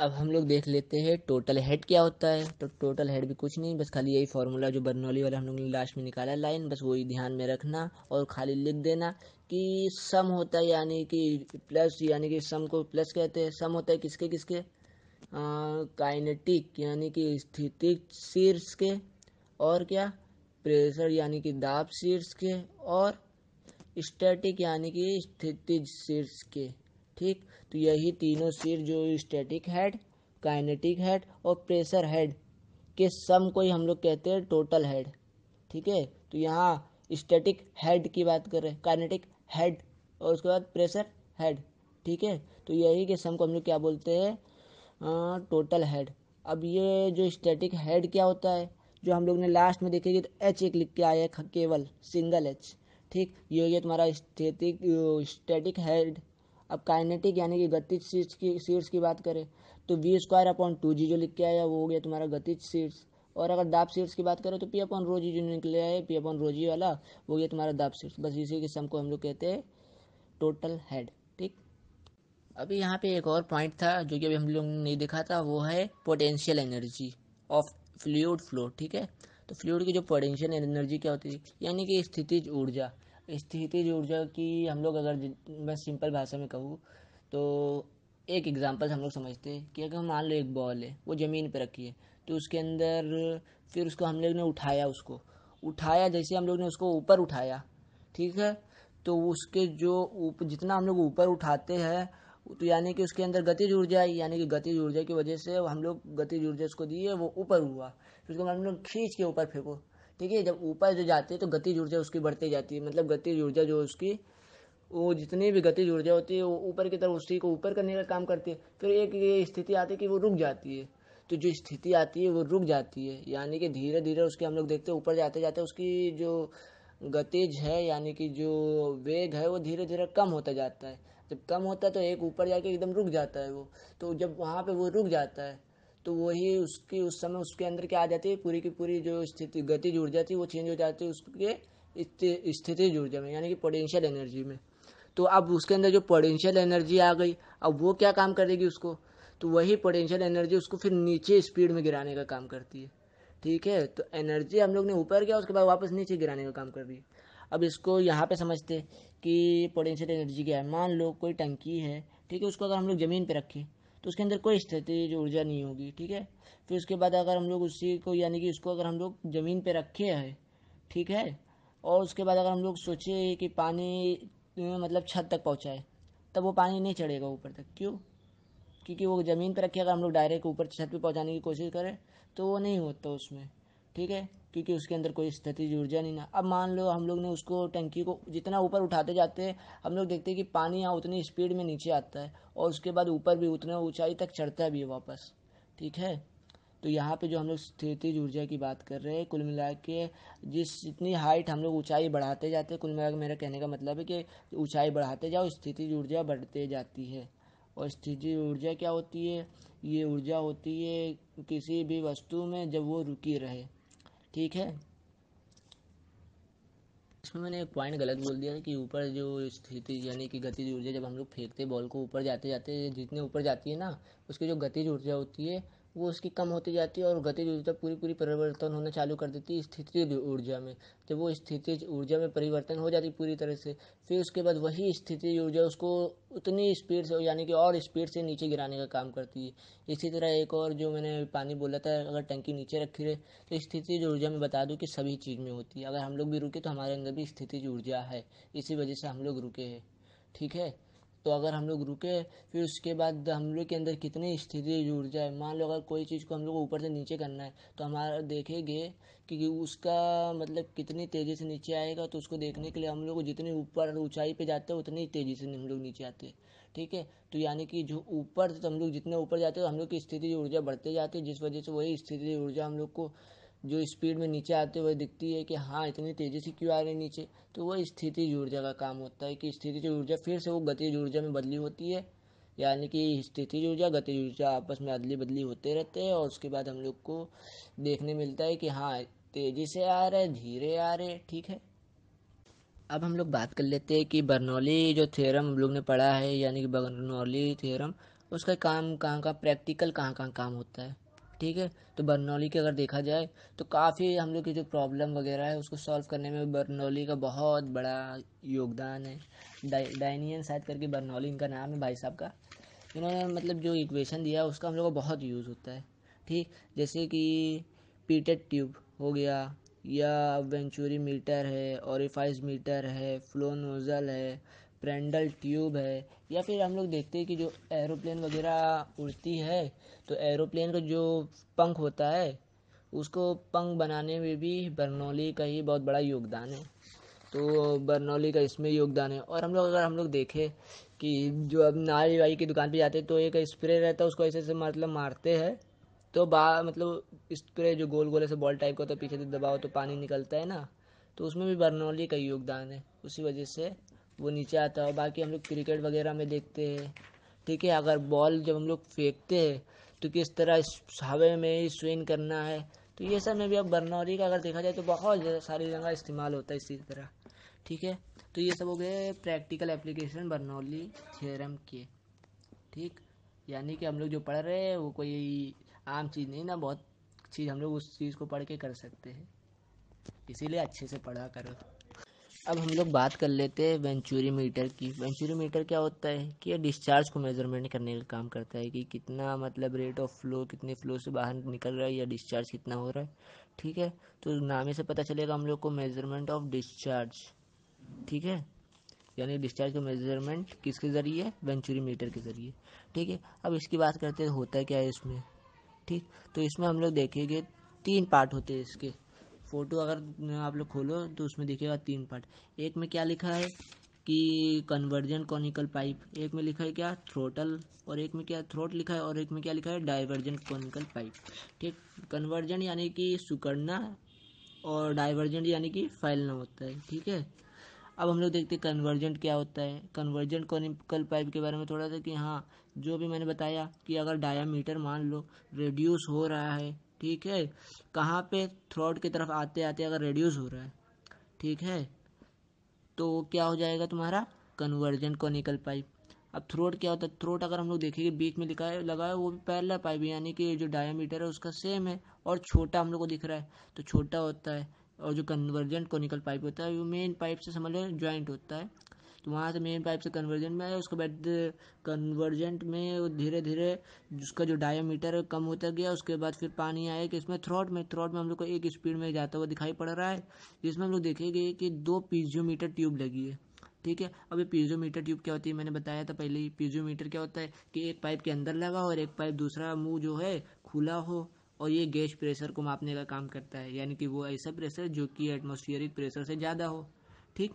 अब हम लोग देख लेते हैं टोटल हेड क्या होता है तो टोटल हेड भी कुछ नहीं बस खाली यही फार्मूला जो बर्नौली वाला हम लोग ने लास्ट में निकाला लाइन बस वही ध्यान में रखना और खाली लिख देना कि सम होता है यानी कि प्लस यानी कि सम को प्लस कहते हैं सम होता है किसके किसके काइनेटिक यानी कि स्थितिक शीर्ष के और क्या प्रेशर यानी कि दाब शीर्ष के और स्टैटिक यानी कि स्थितिज शीर्ष के ठीक तो यही तीनों सिर जो स्टैटिक हेड काइनेटिक हेड और प्रेशर हेड के सम को ही हम लोग कहते हैं टोटल हेड ठीक है तो यहाँ स्टैटिक हेड की बात कर रहे हैं काइनेटिक हेड और उसके बाद प्रेशर हेड ठीक है तो यही के सम को हम लोग क्या बोलते हैं टोटल हाँ, हेड अब ये जो स्टैटिक हेड क्या होता है जो हम लोग ने लास्ट में देखेंगे तो एच एक लिख के आया है केवल सिंगल एच ठीक ये हो गया तुम्हारा स्टैटिक स्टैटिक हेड अब काइनेटिक यानी कि गतिज सीट्स की सीट्स की बात करें तो V square upon two G जो लिख के आया वो हो गया तुम्हारा गतिज सीट्स और अगर दाप सीट्स की बात करें तो पी अपॉन रोजी जो निकले आए पी अपॉन रोजी वाला वो ये तुम्हारा दाप सीट्स बस इसी किस्म को हम लोग कहते हैं टोटल हेड ठीक अभी यहाँ पे एक और पॉइंट था जो कि अभी हम लोग ने नहीं देखा था वो है potential energy of fluid flow ठीक है तो फ्लूड की जो पोटेंशियल एनर्जी क्या होती है यानी कि स्थितिज ऊर्जा स्थितिज ऊर्जा की हम लोग अगर मैं सिंपल भाषा में कहूँ तो एक एग्जांपल हम लोग समझते हैं कि अगर मान लो एक बॉल है वो ज़मीन पर रखी है तो उसके अंदर फिर उसको हम लोग ने उठाया उसको उठाया जैसे हम लोग ने उसको ऊपर उठाया ठीक है तो उसके जो उप, जितना हम लोग ऊपर उठाते हैं तो यानी कि उसके अंदर गतिज ऊर्जा आई यानी कि गतिज ऊर्जा की वजह से हम लोग गतिज ऊर्जा उसको दिए वो ऊपर हुआ फिर उसको हम लोग खींच के ऊपर फेंको ठीक है जब ऊपर जो जाती है तो गतिज ऊर्जा उसकी बढ़ती जाती है मतलब गतिज ऊर्जा जो उसकी वो जितनी भी गतिज ऊर्जा होती है वो ऊपर की तरफ उसी को ऊपर करने का काम करती है फिर एक ये स्थिति आती है कि वो रुक जाती है तो जो स्थिति आती है वो रुक जाती है यानी कि धीरे धीरे उसके हम लोग देखते हैं ऊपर जाते जाते उसकी जो गतिज है यानी कि जो वेग है वो धीरे धीरे कम होता जाता है जब कम होता है तो एक ऊपर जाके एकदम रुक जाता है वो तो जब वहाँ पे वो रुक जाता है तो वही उसकी उस समय उसके अंदर क्या आ जाती है पूरी की पूरी जो स्थिति गति जुड़ जाती है वो चेंज हो जाती है उसके स्थिति जुड़ जाए यानी कि पोटेंशियल एनर्जी में तो अब उसके अंदर जो पोटेंशियल एनर्जी आ गई अब वो क्या काम करेगी उसको तो वही पोटेंशियल एनर्जी उसको फिर नीचे स्पीड में गिराने का काम करती है ठीक है तो एनर्जी हम लोग ने ऊपर किया उसके बाद वापस नीचे गिराने का काम कर रही है अब इसको यहाँ पे समझते कि पोटेंशियल एनर्जी क्या है मान लो कोई टंकी है ठीक है उसको अगर हम लोग ज़मीन पे रखें तो उसके अंदर कोई स्थिति ऊर्जा नहीं होगी ठीक है फिर उसके बाद अगर हम लोग उसी को यानी कि उसको अगर हम लोग ज़मीन पर रखे हैं ठीक है और उसके बाद अगर हम लोग सोचे कि पानी मतलब छत तक पहुँचाए तब वो पानी नहीं चढ़ेगा ऊपर तक क्यों क्योंकि वो ज़मीन पर रखे अगर हम लोग डायरेक्ट ऊपर छत पर पहुँचाने की कोशिश करें तो वो नहीं होता उसमें ठीक है क्योंकि उसके अंदर कोई स्थिति ऊर्जा नहीं ना अब मान लो हम लोग ने उसको टंकी को जितना ऊपर उठाते जाते हैं हम लोग देखते हैं कि पानी यहाँ उतनी स्पीड में नीचे आता है और उसके बाद ऊपर भी उतने ऊंचाई तक चढ़ता भी है वापस ठीक है तो यहाँ पे जो हम लोग स्थिति ऊर्जा की बात कर रहे हैं कुल मिला के जिस जितनी हाइट हम लोग ऊंचाई बढ़ाते जाते हैं कुल मिला के मेरा कहने का मतलब है कि ऊंचाई बढ़ाते जाओ स्थिति ऊर्जा बढ़ते जाती है और स्थिति ऊर्जा क्या होती है ये ऊर्जा होती है किसी भी वस्तु में जब वो रुकी रहे ठीक है इसमें मैंने एक पॉइंट गलत बोल दिया कि ऊपर जो स्थिति यानी कि गतिज ऊर्जा जब हम लोग फेंकते बॉल को ऊपर जाते जाते जितने ऊपर जाती है ना उसकी जो गतिज ऊर्जा होती है वो उसकी कम होती जाती है और गतिज ऊर्जा पूरी पूरी परिवर्तन होना चालू कर देती है स्थिति ऊर्जा में जब वो स्थिति ऊर्जा में परिवर्तन हो जाती पूरी तरह से फिर उसके बाद वही स्थिति ऊर्जा उसको उतनी स्पीड से यानी कि और स्पीड से नीचे गिराने का काम करती है इसी तरह एक और जो मैंने पानी बोला था अगर टंकी नीचे रखी रहे तो स्थिति ऊर्जा में बता दूँ कि सभी चीज़ में होती है अगर हम लोग भी रुके तो हमारे अंदर भी स्थिति ऊर्जा है इसी वजह से हम लोग रुके हैं ठीक है तो अगर हम लोग रुके फिर उसके बाद हम लोग के अंदर कितनी स्थिति जुड़ जाए मान लो अगर कोई चीज़ को हम लोग को ऊपर से नीचे करना है तो हमारा देखेंगे कि उसका मतलब कितनी तेज़ी से नीचे आएगा तो उसको देखने के लिए हम लोग जितनी ऊपर ऊंचाई पे जाते हैं उतनी तेज़ी से हम लोग नीचे आते हैं ठीक है तो यानी कि जो ऊपर तो हम लोग जितने ऊपर जाते हैं तो हम लोग की स्थिति ऊर्जा बढ़ते जाती है जिस वजह से वही स्थिति ऊर्जा हम लोग को जो स्पीड में नीचे आते हुए दिखती है कि हाँ इतनी तेज़ी से क्यों आ रही नीचे तो वह स्थिति ऊर्जा का काम होता है कि स्थितिज ऊर्जा फिर से वो गति ऊर्जा में बदली होती है यानी कि स्थिति ऊर्जा गति ऊर्जा आपस में अदली बदली होते रहते हैं और उसके बाद हम लोग को देखने मिलता है कि हाँ तेज़ी से आ रहे धीरे आ रहे ठीक है अब हम लोग बात कर लेते हैं कि बर्नौली जो थ्योरम हम लोग ने पढ़ा है यानी कि बर्नौली थ्योरम उसका काम कहाँ का प्रैक्टिकल कहाँ कहाँ काम होता है ठीक है तो बर्नौली की अगर देखा जाए तो काफ़ी हम लोग की जो प्रॉब्लम वगैरह है उसको सॉल्व करने में बर्नौली का बहुत बड़ा योगदान है डाइनियन शायद करके बर्नौली इनका नाम है भाई साहब का इन्होंने मतलब जो इक्वेशन दिया है उसका हम लोग को बहुत यूज़ होता है ठीक जैसे कि पीटेड ट्यूब हो गया या वेंचुरी मीटर है और मीटर है फ्लो नोज़ल है स्प्रैंडल ट्यूब है या फिर हम लोग देखते हैं कि जो एरोप्लेन वगैरह उड़ती है तो एरोप्लेन का जो पंख होता है उसको पंख बनाने में भी बर्नौली का ही बहुत बड़ा योगदान है तो बर्नौली का इसमें योगदान है और हम लोग अगर हम लोग देखें कि जो अब नारी वाई की दुकान पे जाते हैं तो एक स्प्रे रहता है उसको ऐसे ऐसे मतलब मारते हैं तो बा मतलब स्प्रे जो गोल गोल ऐसे बॉल टाइप का होता है पीछे से दबाओ तो पानी निकलता है ना तो उसमें भी बर्नौली का योगदान है उसी वजह से वो नीचे आता है और बाकी हम लोग क्रिकेट वगैरह में देखते हैं ठीक है अगर बॉल जब हम लोग फेंकते हैं तो किस तरह हवे में ही स्विन करना है तो ये सब में भी अब बर्नौली का अगर देखा जाए तो बहुत सारी जगह इस्तेमाल होता है इसी तरह ठीक है तो ये सब हो गए प्रैक्टिकल एप्लीकेशन बर्नौली थेरम के ठीक यानी कि हम लोग जो पढ़ रहे हैं वो कोई आम चीज़ नहीं ना बहुत चीज़ हम लोग उस चीज़ को पढ़ के कर सकते हैं इसीलिए अच्छे से पढ़ा करो अब हम लोग बात कर लेते हैं वेंचुरी मीटर की वेंचुरी मीटर क्या होता है कि यह डिस्चार्ज को मेजरमेंट करने का काम करता है कि कितना मतलब रेट ऑफ फ्लो कितने फ्लो से बाहर निकल रहा है या डिस्चार्ज कितना हो रहा है ठीक है तो नामे से पता चलेगा हम लोग को मेजरमेंट ऑफ डिस्चार्ज ठीक है यानी डिस्चार्ज का मेजरमेंट किसके ज़रिए वेंचुरी मीटर के ज़रिए ठीक है अब इसकी बात करते हैं होता है क्या है इसमें ठीक तो इसमें हम लोग देखेंगे तीन पार्ट होते हैं इसके फ़ोटो अगर आप लोग खोलो तो उसमें दिखेगा तीन पार्ट एक में क्या लिखा है कि कन्वर्जन कॉनिकल पाइप एक में लिखा है क्या थ्रोटल और एक में क्या थ्रोट लिखा है और एक में क्या लिखा है डाइवर्जन कॉनिकल पाइप ठीक कन्वर्जन यानी कि सुकड़ना और डाइवर्जेंट यानी कि फैलना होता है ठीक है अब हम लोग देखते हैं कन्वर्जेंट क्या होता है कन्वर्जेंट कॉनिकल पाइप के बारे में थोड़ा सा कि हाँ जो भी मैंने बताया कि अगर डायामीटर मान लो रेड्यूस हो रहा है ठीक है कहाँ पे थ्रोट की तरफ आते आते अगर रिड्यूस हो रहा है ठीक है तो क्या हो जाएगा तुम्हारा कन्वर्जेंट कॉनिकल पाइप अब थ्रोट क्या होता है थ्रोट अगर हम लोग देखेंगे बीच में लिखा है लगा है वो भी पहला पाइप यानी कि जो डायमीटर है उसका सेम है और छोटा हम लोग को दिख रहा है तो छोटा होता है और जो कन्वर्जेंट कॉनिकल पाइप होता है वो मेन पाइप से समझ लो ज्वाइंट होता है तो वहाँ से मेन पाइप से कन्वर्जेंट में आया उसके बाद कन्वर्जेंट uh, में धीरे धीरे उसका जो डायोमीटर कम होता गया उसके बाद फिर पानी आया कि इसमें थ्रॉट में थ्रॉट में हम लोग को एक स्पीड में जाता हुआ दिखाई पड़ रहा है जिसमें हम लोग देखेंगे कि दो पीजियोमीटर ट्यूब लगी है ठीक है अब ये मीटर ट्यूब क्या होती है मैंने बताया था पहले ही मीटर क्या होता है कि एक पाइप के अंदर लगा हो और एक पाइप दूसरा मुंह जो है खुला हो और ये गैस प्रेशर को मापने का काम करता है यानी कि वो ऐसा प्रेशर जो कि एटमोस्फियरिक प्रेशर से ज़्यादा हो ठीक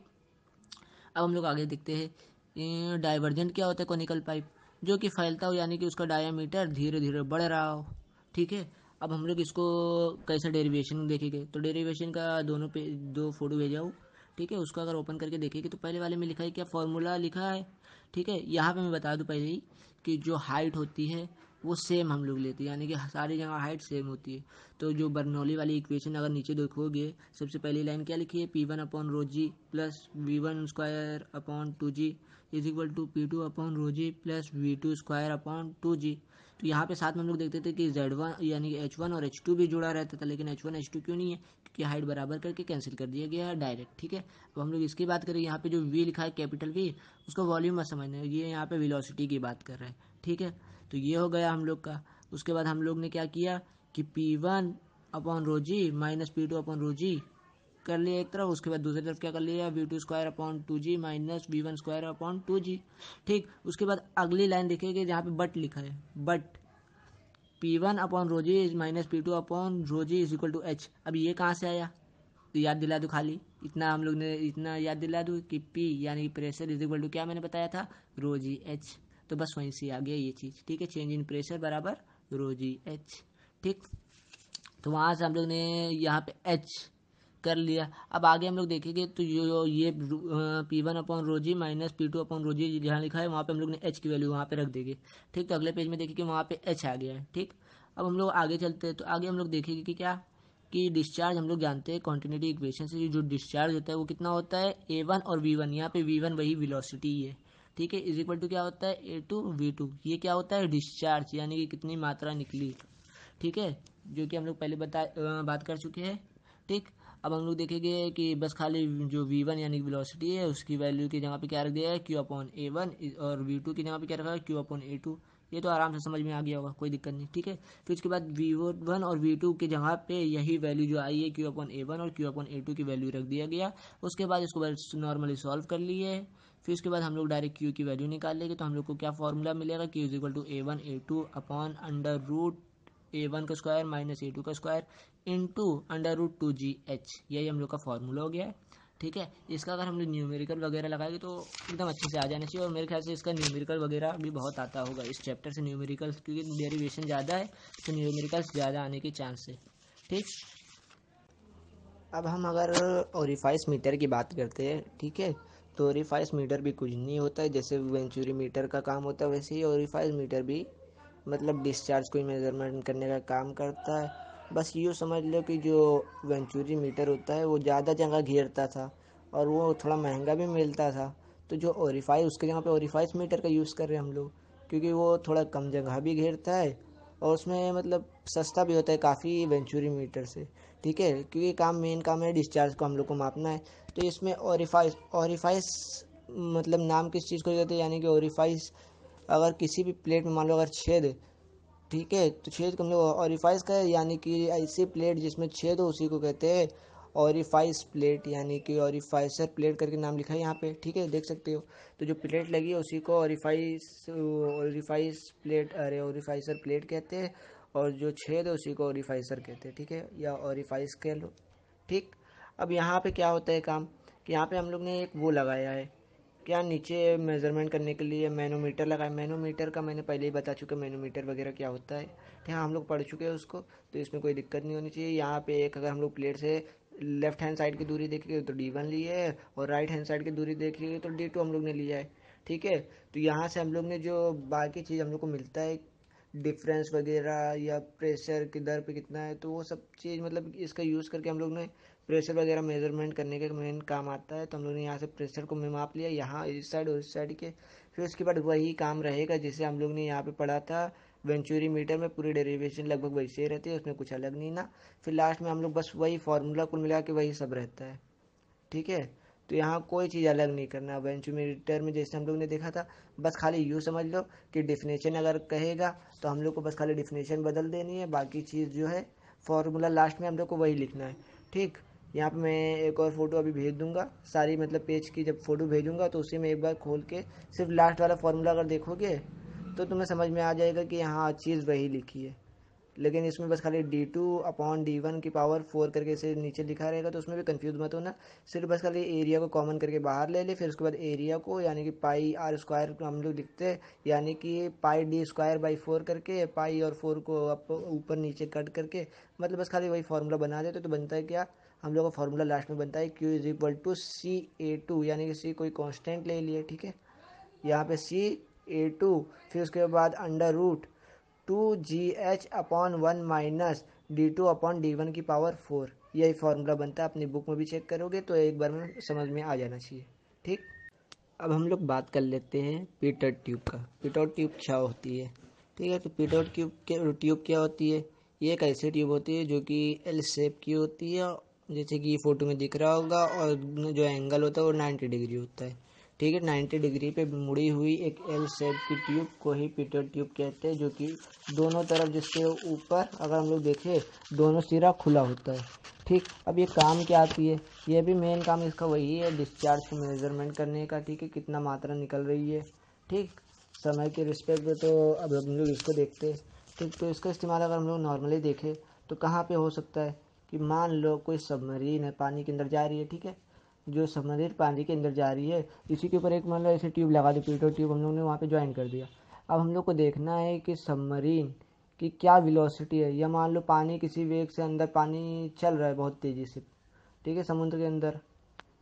अब हम लोग आगे देखते हैं डाइवर्जेंट क्या होता है कोनिकल पाइप जो कि फैलता हो यानी कि उसका डायामीटर धीरे धीरे बढ़ रहा हो ठीक है अब हम लोग इसको कैसे डेरिवेशन देखेंगे तो डेरिवेशन का दोनों पे दो फोटो भेजा हूँ ठीक है उसको अगर ओपन करके देखेंगे तो पहले वाले में लिखा है क्या फॉर्मूला लिखा है ठीक है यहाँ पे मैं बता दूँ पहले ही कि जो हाइट होती है वो सेम हम लोग लेते हैं यानी कि सारी जगह हाइट सेम होती है तो जो बर्नौली वाली इक्वेशन अगर नीचे देखोगे सबसे पहली लाइन क्या लिखी है P one upon rho G plus V one square upon two G is equal to P two upon rho G plus V two square upon two G तो यहाँ पे साथ में हम लोग देखते थे कि जेड वन यानी कि एच वन और एच टू भी जुड़ा रहता था लेकिन एच वन एच टू क्यों नहीं है क्योंकि हाइट बराबर करके कैंसिल कर दिया गया है डायरेक्ट ठीक है अब हम लोग इसकी बात करें यहाँ पे जो वी लिखा है कैपिटल वी उसका वॉल्यूम में समझना ये यहाँ पे विलोसिटी की बात कर रहे हैं ठीक है तो ये हो गया हम लोग का उसके बाद हम लोग ने क्या किया कि P one upon rho G minus P two upon rho G कर लिया एक तरफ उसके बाद दूसरी तरफ क्या कर लिया V two square upon two G minus V one square upon two G ठीक उसके बाद अगली लाइन देखेंगे जहाँ पे बट लिखा है but P one upon rho G is minus P two upon rho G is equal to H अब ये कहाँ से आया तो याद दिला दूँ खाली इतना हम लोग ने इतना याद दिला दूँ कि पी यानी कि प्रेशर इज इक्वल टू क्या मैंने बताया था रोजी एच तो बस वहीं से आ गया ये चीज़ ठीक है चेंज इन प्रेशर बराबर रो जी एच ठीक तो वहाँ से हम लोग ने यहाँ पे एच कर लिया अब आगे हम लोग देखेंगे तो ये ये P one upon rho G minus P two upon rho G जहाँ लिखा है वहाँ पे हम लोग ने एच की वैल्यू वहाँ पे रख देंगे ठीक तो अगले पेज में देखेंगे वहाँ पे एच आ गया है ठीक अब हम लोग आगे चलते हैं तो आगे हम लोग देखेंगे कि क्या कि डिस्चार्ज हम लोग जानते हैं कॉन्टीन्यूटी इक्वेशन से जो डिस्चार्ज होता है वो कितना होता है ए वन और वी वन यहाँ पे वी वन वही विलोसिटी है ठीक है इज इक्वल टू क्या होता है ए टू वी टू ये क्या होता है डिस्चार्ज यानी कि कितनी मात्रा निकली ठीक है जो कि हम लोग पहले बता बात कर चुके हैं ठीक अब हम लोग देखेंगे कि बस खाली जो वी वन यानी वेलोसिटी है उसकी वैल्यू की जगह पे क्या रख दिया है क्यू अपॉन ए वन और वी टू की जगह पे क्या रखा है क्यू अपॉन ए टू ये तो आराम से समझ में आ गया होगा कोई दिक्कत नहीं ठीक है फिर उसके बाद वी वन और वी टू की जगह पे यही वैल्यू जो आई है क्यू अपन ए वन और क्यू अपन ए टू की वैल्यू रख दिया गया उसके बाद इसको बस नॉर्मली सॉल्व कर लिए फिर उसके बाद हम लोग डायरेक्ट क्यू की वैल्यू निकाल लेंगे तो हम लोग को क्या फॉर्मूला मिलेगा Q is equal to A one A two upon under root A one का स्क्वायर माइनस ए टू का square into under root two G H यही हम लोग का फॉर्मूला हो गया है ठीक है इसका अगर हम लोग न्यूमेरिकल वगैरह लगाएंगे तो एकदम अच्छे से आ जाना चाहिए और मेरे ख्याल से इसका न्यूमेरिकल वगैरह भी बहुत आता होगा इस चैप्टर से न्यूमेरिकल क्योंकि डेरिवेशन ज़्यादा है तो न्यूमेरिकल ज़्यादा आने के चांस है ठीक अब हम अगर ओरिफाइस मीटर की बात करते हैं ठीक है तो ओरिफाइस मीटर भी कुछ नहीं होता है जैसे वेंचुरी मीटर का काम होता है वैसे ही ओरिफाइस मीटर भी मतलब डिस्चार्ज को मेजरमेंट करने का काम करता है बस यूँ समझ लो कि जो वेंचुरी मीटर होता है वो ज़्यादा जगह घेरता था और वो थोड़ा महंगा भी मिलता था तो जो ओरिफाई उसके जगह पे ओरीफाइस मीटर का यूज़ कर रहे हैं हम लोग क्योंकि वो थोड़ा कम जगह भी घेरता है और उसमें मतलब सस्ता भी होता है काफ़ी वेंचुरी मीटर से ठीक है क्योंकि काम मेन काम है डिस्चार्ज को हम लोग को मापना है तो इसमें ओरिफाइस ओरिफाइस मतलब नाम किस चीज़ को देते हैं यानी कि ओरीफाइस अगर किसी भी प्लेट में मान लो अगर छेद ठीक है तो छेद को हम लोग ऑरिफाइस का यानी कि ऐसी प्लेट जिसमें छेद हो उसी को कहते हैं ऑरिफाइस प्लेट यानी कि ऑरिफाइसर प्लेट करके नाम लिखा है यहाँ पे ठीक है देख सकते हो तो जो प्लेट लगी है उसी को और ऑरिफाइस प्लेट अरे ऑरिफाइसर प्लेट कहते हैं और जो छेद है उसी को ऑरिफाइसर कहते हैं ठीक है या ऑरिफाइस कह लो ठीक अब यहाँ पे क्या होता है काम कि यहाँ पे हम लोग ने एक वो लगाया है क्या नीचे मेज़रमेंट करने के लिए मैनोमीटर लगाए मैनोमीटर का मैंने पहले ही बता चुका मैनोमीटर वगैरह क्या होता है तो है हम लोग पढ़ चुके हैं उसको तो इसमें कोई दिक्कत नहीं होनी चाहिए यहाँ पे एक अगर हम लोग प्लेट से लेफ्ट हैंड साइड की दूरी देखेंगे तो डी वन लिए है और राइट हैंड साइड की दूरी देखेंगे तो डी टू हम लोग ने लिया है ठीक है तो यहाँ से हम लोग ने जो बाकी चीज़ हम लोग को मिलता है डिफरेंस वगैरह या प्रेशर किधर पे कितना है तो वो सब चीज़ मतलब इसका यूज़ करके हम लोग ने प्रेशर वगैरह मेजरमेंट करने के मेन काम आता है तो हम लोग ने यहाँ से प्रेशर को मैं माप लिया यहाँ इस साइड और इस साइड के फिर उसके बाद वही काम रहेगा जिसे हम लोग ने यहाँ पे पढ़ा था वेंचुरी मीटर में पूरी डेरिवेशन लगभग वैसे ही रहती है उसमें कुछ अलग नहीं ना फिर लास्ट में हम लोग बस वही फार्मूला कुल मिला के वही सब रहता है ठीक है तो यहाँ कोई चीज़ अलग नहीं करना वेंचुमीटर में जैसे हम लोग ने देखा था बस खाली यूँ समझ लो कि डिफिनेशन अगर कहेगा तो हम लोग को बस खाली डिफिनेशन बदल देनी है बाकी चीज़ जो है फार्मूला लास्ट में हम लोग को वही लिखना है ठीक यहाँ पर मैं एक और फ़ोटो अभी भेज दूंगा सारी मतलब पेज की जब फ़ोटो भेजूँगा तो उसी में एक बार खोल के सिर्फ लास्ट वाला फार्मूला अगर देखोगे तो तुम्हें समझ में आ जाएगा कि हाँ चीज़ वही लिखी है लेकिन इसमें बस खाली D two upon D one की पावर फोर करके इसे नीचे लिखा रहेगा तो उसमें भी कंफ्यूज मत होना सिर्फ बस खाली एरिया को कॉमन करके बाहर ले ले फिर उसके बाद एरिया को यानी कि पाई आर स्क्वायर हम लोग लिखते हैं यानी कि pi D square by four करके पाई और फोर को आप ऊपर नीचे कट करके मतलब बस खाली वही फार्मूला बना देते तो बनता है क्या हम लोग का फार्मूला लास्ट में बनता है Q is equal to C A two यानी कि सी कोई कांस्टेंट ले लिए ठीक है यहाँ पे सी ए टू फिर उसके बाद under root two G H upon one minus D two upon D one की पावर फोर यही फार्मूला बनता है अपनी बुक में भी चेक करोगे तो एक बार में समझ में आ जाना चाहिए ठीक अब हम लोग बात कर लेते हैं पीटर ट्यूब का पीटर ट्यूब क्या होती है ठीक है तो पीटर ट्यूब के ट्यूब क्या होती है ये एक ऐसी ट्यूब होती है जो कि एल शेप की होती है जैसे कि फोटो में दिख रहा होगा और जो एंगल होता है वो नाइन्टी डिग्री होता है ठीक है नाइन्टी डिग्री पे मुड़ी हुई एक एल सेप की ट्यूब को ही पीटर ट्यूब कहते हैं जो कि दोनों तरफ जिसके ऊपर अगर हम लोग देखें दोनों सिरा खुला होता है ठीक अब ये काम क्या आती है ये भी मेन काम इसका वही है डिस्चार्ज को मेजरमेंट करने का ठीक है कितना मात्रा निकल रही है ठीक समय के रिस्पेक्ट में तो अब हम लोग इसको देखते हैं ठीक तो इसका इस्तेमाल अगर हम लोग नॉर्मली देखें तो कहाँ पर हो सकता है कि मान लो कोई सबमरीन है पानी के अंदर जा रही है ठीक है जो सबमरीन पानी के अंदर जा रही है इसी के ऊपर एक मान लो ऐसे ट्यूब लगा दी पीटो ट्यूब हम लोग ने वहाँ पे ज्वाइन कर दिया अब हम लोग को देखना है कि सबमरीन की क्या विलोसिटी है या मान लो पानी किसी वेग से अंदर पानी चल रहा है बहुत तेज़ी से ठीक है समुद्र के अंदर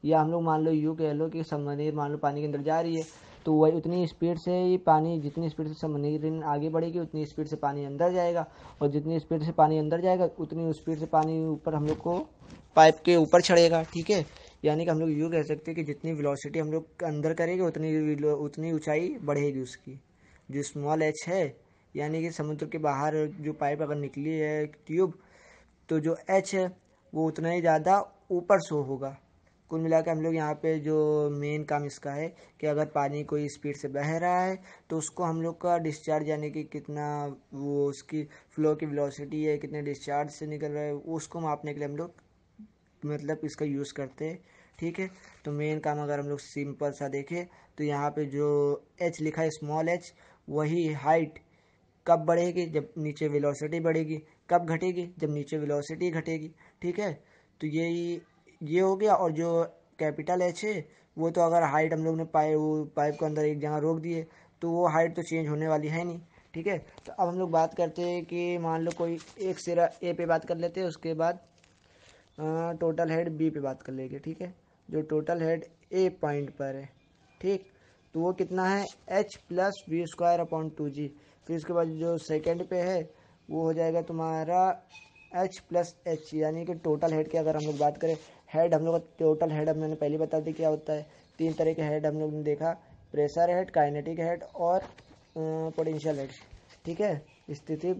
या हम लोग मान लो यू कह लो कि सबमरीन मान लो पानी के अंदर जा रही है तो वही उतनी स्पीड से ही पानी जितनी स्पीड से समरीन आगे बढ़ेगी उतनी स्पीड से पानी अंदर जाएगा और जितनी स्पीड से पानी अंदर जाएगा उतनी स्पीड से पानी ऊपर हम लोग को पाइप के ऊपर चढ़ेगा ठीक है यानी कि हम लोग यूँ कह सकते हैं कि जितनी वेलोसिटी हम लोग अंदर करेंगे उतनी उतनी ऊंचाई बढ़ेगी उसकी जो स्मॉल एच है यानी कि समुद्र के बाहर जो पाइप अगर निकली है ट्यूब तो जो एच है वो उतना ही ज़्यादा ऊपर शो होगा कुल मिला के हम लोग यहाँ पे जो मेन काम इसका है कि अगर पानी कोई स्पीड से बह रहा है तो उसको हम लोग का डिस्चार्ज यानी कि कितना वो उसकी फ्लो की वेलोसिटी है कितने डिस्चार्ज से निकल रहा है उसको मापने के लिए हम लोग मतलब इसका यूज़ करते हैं ठीक है तो मेन काम अगर हम लोग सिंपल सा देखें तो यहाँ पर जो एच लिखा है स्मॉल एच वही हाइट कब बढ़ेगी जब नीचे वेलोसिटी बढ़ेगी कब घटेगी जब नीचे वेलोसिटी घटेगी ठीक है तो यही ये हो गया और जो कैपिटल एच है वो तो अगर हाइट हम लोग ने पाए वो पाइप के अंदर एक जगह रोक दिए तो वो हाइट तो चेंज होने वाली है नहीं ठीक है तो अब हम लोग बात करते हैं कि मान लो कोई एक सिरा ए पे बात कर लेते हैं उसके बाद आ, टोटल हेड बी पे बात कर लेंगे ठीक है जो टोटल हेड ए पॉइंट पर है ठीक तो वो कितना है H plus B square upon two G फिर उसके बाद जो सेकेंड पे है वो हो जाएगा तुम्हारा एच प्लस एच यानी कि टोटल हेड की अगर हम लोग बात करें हेड हम लोग का टोटल हेड हम मैंने पहले बता दी क्या होता है तीन तरह के हेड हम लोग ने देखा प्रेशर हेड काइनेटिक हेड और पोटेंशियल हेड ठीक है स्थिति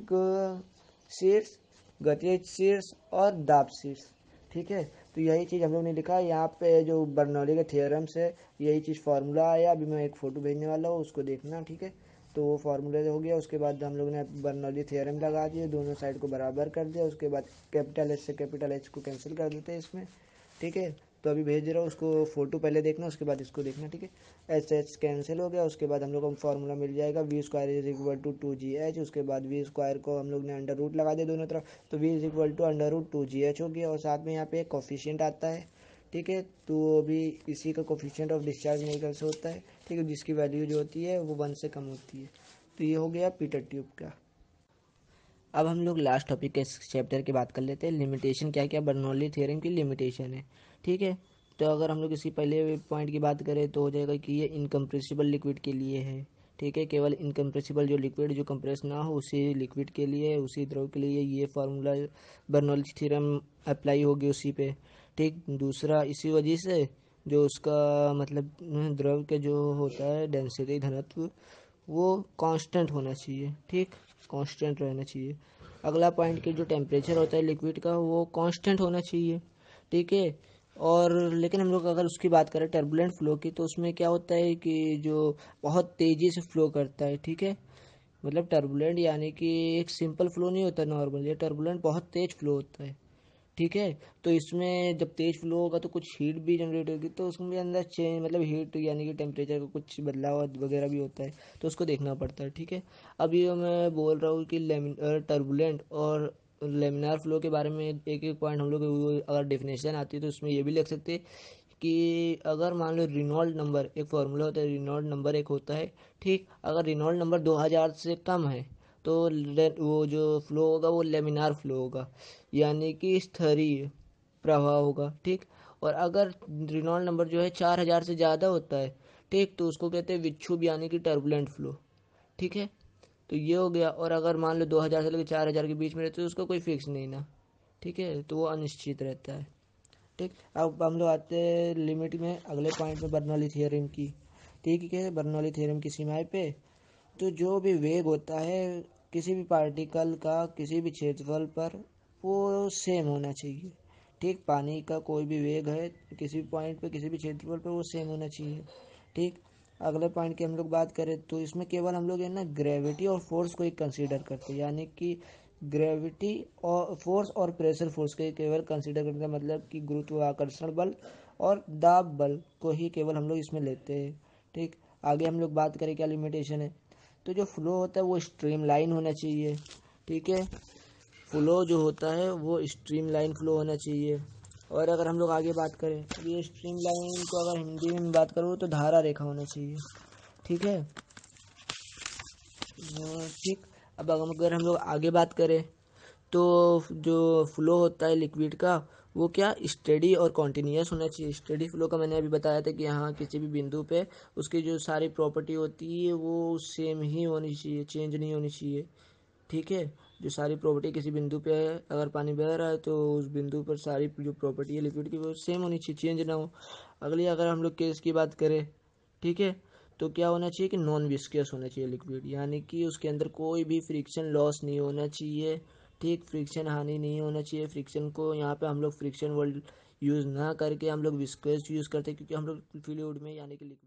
शीर्ष गति शीर्ष और दाब शीर्ष ठीक है तो यही चीज़ हम लोग ने लिखा यहाँ पे जो बर्नौली के थियरम्स है यही चीज़ फार्मूला आया अभी मैं एक फ़ोटो भेजने वाला हूँ उसको देखना ठीक है तो वो फार्मूला हो गया उसके बाद हम लोग ने बर्नौली थियरम लगा दिए दोनों साइड को बराबर कर दिया उसके बाद कैपिटल एच से कैपिटल एच को कैंसिल कर देते हैं इसमें ठीक है तो अभी भेज रहा हूँ उसको फोटो पहले देखना उसके बाद इसको देखना ठीक है एस एच कैंसिल हो गया उसके बाद हम लोग को फार्मूला मिल जाएगा V square is equal to two G H उसके बाद वी स्क्वायर को हम लोग ने अंडर रूट लगा दिया दोनों तरफ तो V is equal to under root two G H हो गया और साथ में यहाँ पे कॉफिशियंट आता है ठीक है तो अभी इसी का कोफिशियंट ऑफ डिस्चार्ज मेकल से होता है ठीक है जिसकी वैल्यू जो होती है वो वन से कम होती है तो ये हो गया पीटर ट्यूब का अब हम लोग लास्ट टॉपिक के चैप्टर की बात कर लेते हैं लिमिटेशन क्या क्या बर्नौली थ्योरम की लिमिटेशन है ठीक है तो अगर हम लोग इसकी पहले पॉइंट की बात करें तो हो जाएगा कि ये इनकम्प्रेसिबल लिक्विड के लिए है ठीक है केवल इनकम्प्रेसिबल जो लिक्विड जो कंप्रेस ना हो उसी लिक्विड के लिए उसी द्रव के लिए ये फार्मूला बर्नौली थ्योरम अप्लाई होगी उसी पे ठीक दूसरा इसी वजह से जो उसका मतलब द्रव के जो होता है डेंसिटी घनत्व वो कांस्टेंट होना चाहिए ठीक कांस्टेंट रहना चाहिए अगला पॉइंट कि जो टेम्परेचर होता है लिक्विड का वो कांस्टेंट होना चाहिए ठीक है और लेकिन हम लोग अगर उसकी बात करें टर्बुलेंट फ्लो की तो उसमें क्या होता है कि जो बहुत तेज़ी से फ्लो करता है ठीक है मतलब टर्बुलेंट यानी कि एक सिंपल फ्लो नहीं होता नॉर्मल ये टर्बुलेंट बहुत तेज़ फ्लो होता है ठीक है तो इसमें जब तेज़ फ्लो होगा तो कुछ हीट भी जनरेट होगी तो उसमें अंदर चेंज मतलब हीट यानी कि टेम्परेचर का कुछ बदलाव वगैरह भी होता है तो उसको देखना पड़ता है ठीक है अभी मैं बोल रहा हूँ कि टर्बुलेंट और लेमिनार फ्लो के बारे में एक एक पॉइंट हम लोग अगर डेफिनेशन आती है तो उसमें ये भी लिख सकते हैं कि अगर मान लो रिनॉल्ड नंबर एक फार्मूला होता है रिनॉल्ड नंबर एक होता है ठीक अगर रिनॉल्ड नंबर 2000 से कम है तो वो जो फ्लो होगा वो लेमिनार फ्लो होगा यानी कि स्थरीय प्रवाह होगा ठीक और अगर रिनॉल्ड नंबर जो है चार हज़ार से ज़्यादा होता है ठीक तो उसको कहते हैं विक्षुभ यानी कि टर्बुलेंट फ्लो ठीक है तो ये हो गया और अगर मान लो दो हज़ार से लेकर चार हज़ार के बीच में रहते तो उसका कोई फिक्स नहीं ना ठीक है तो वो अनिश्चित रहता है ठीक अब हम लोग आते हैं लिमिट में अगले पॉइंट में बर्नौली थियरम की ठीक है बर्नौली थियरम की सीमाएं पे तो जो भी वेग होता है किसी भी पार्टिकल का किसी भी क्षेत्रफल पर वो सेम होना चाहिए ठीक पानी का कोई भी वेग है किसी भी पॉइंट पे किसी भी क्षेत्रफल पे वो सेम होना चाहिए ठीक अगले पॉइंट की हम लोग बात करें तो इसमें केवल हम लोग है ना ग्रेविटी और फोर्स को ही कंसीडर करते हैं यानी कि ग्रेविटी और फोर्स और प्रेशर फोर्स को ही केवल कंसीडर करते हैं मतलब कि गुरुत्वाकर्षण बल और दाब बल को ही केवल हम लोग इसमें लेते हैं ठीक आगे हम लोग बात करें क्या लिमिटेशन है तो जो फ्लो होता है वो स्ट्रीम लाइन होना चाहिए ठीक है फ्लो जो होता है वो स्ट्रीम लाइन फ्लो होना चाहिए और अगर हम लोग आगे बात करें तो ये स्ट्रीम लाइन को अगर हिंदी में बात करूँ तो धारा रेखा होना चाहिए ठीक है हाँ, ठीक अब अगर हम लोग आगे बात करें तो जो फ्लो होता है लिक्विड का वो क्या स्टडी और कॉन्टीन्यूस होना चाहिए स्टडी फ्लो का मैंने अभी बताया था कि हाँ किसी भी बिंदु पे उसकी जो सारी प्रॉपर्टी होती है वो सेम ही होनी चाहिए चेंज नहीं होनी चाहिए ठीक है जो सारी प्रॉपर्टी किसी बिंदु पे है अगर पानी बह रहा है तो उस बिंदु पर सारी जो प्रॉपर्टी है लिक्विड की वो सेम होनी चाहिए चेंज ना हो अगली अगर हम लोग केस की बात करें ठीक है तो क्या होना चाहिए कि नॉन विस्कियस होना चाहिए लिक्विड यानी कि उसके अंदर कोई भी फ्रिक्शन लॉस नहीं होना चाहिए ठीक फ्रिक्शन हानि नहीं होना चाहिए फ्रिक्शन को यहाँ पे हम लोग फ्रिक्शन वर्ल्ड यूज़ ना करके हम लोग विस्क्वेस्ट यूज़ करते हैं क्योंकि हम लोग फ्लूड में यानी कि लिक्विड